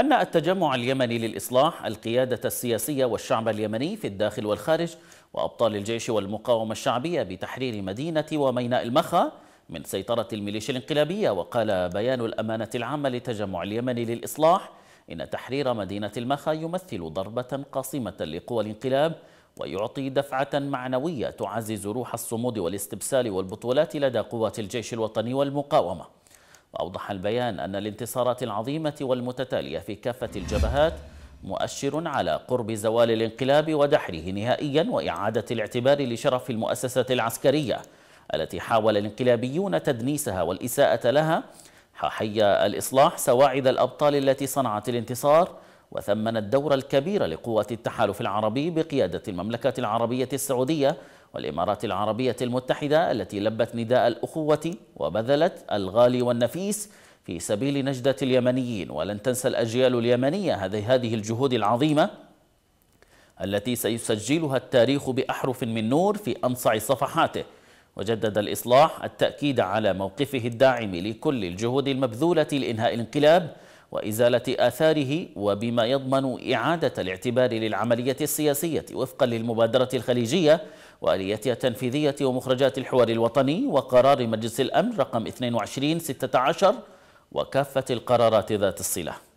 أن التجمع اليمني للإصلاح القيادة السياسية والشعب اليمني في الداخل والخارج وأبطال الجيش والمقاومة الشعبية بتحرير مدينة وميناء المخا من سيطرة الميليشيا الانقلابية وقال بيان الأمانة العامة للتجمع اليمني للإصلاح إن تحرير مدينة المخا يمثل ضربة قاصمة لقوى الانقلاب ويعطي دفعة معنوية تعزز روح الصمود والاستبسال والبطولات لدى قوات الجيش الوطني والمقاومة وأوضح البيان أن الانتصارات العظيمة والمتتالية في كافة الجبهات مؤشر على قرب زوال الانقلاب ودحره نهائيا وإعادة الاعتبار لشرف المؤسسة العسكرية التي حاول الانقلابيون تدنيسها والإساءة لها حي الإصلاح سواعد الأبطال التي صنعت الانتصار وثمن الدور الكبير لقوات التحالف العربي بقيادة المملكة العربية السعودية والإمارات العربية المتحدة التي لبت نداء الأخوة وبذلت الغالي والنفيس في سبيل نجدة اليمنيين ولن تنسى الأجيال اليمنية هذه الجهود العظيمة التي سيسجلها التاريخ بأحرف من نور في أنصع صفحاته وجدد الإصلاح التأكيد على موقفه الداعم لكل الجهود المبذولة لإنهاء الانقلاب وإزالة آثاره وبما يضمن إعادة الاعتبار للعملية السياسية وفقا للمبادرة الخليجية وآليتها التنفيذية ومخرجات الحوار الوطني وقرار مجلس الأمن رقم 2216 وكافة القرارات ذات الصلة